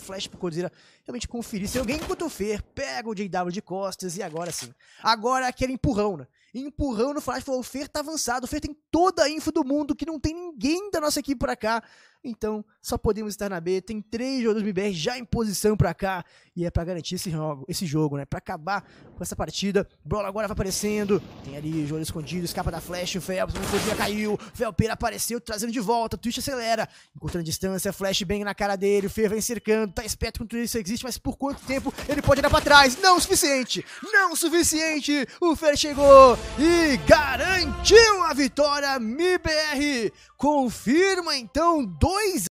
flash pro Codizera realmente conferir se alguém enquanto o Fer pega o JW de costas e agora sim. Agora é aquele empurrão, né? Empurrão no flash, falou, o Fer tá avançado, o Fer tem toda a info do mundo que não tem ninguém da nossa equipe para cá. Então, só podemos estar na B. Tem três jogadores do MBR já em posição para cá. E é para garantir esse jogo, esse jogo, né? Para acabar com essa partida. Brola agora vai aparecendo. Tem ali joelho escondido, escapa da flash. O Phelps o podia, caiu. Felpeira apareceu, trazendo de volta. Twitch acelera. Encontrando distância, flash bem na cara dele. O Fer vem cercando. Tá esperto com tudo isso existe, mas por quanto tempo ele pode andar para trás? Não o suficiente! Não o suficiente! O Fer chegou e garantiu a vitória MBR Confirma então dois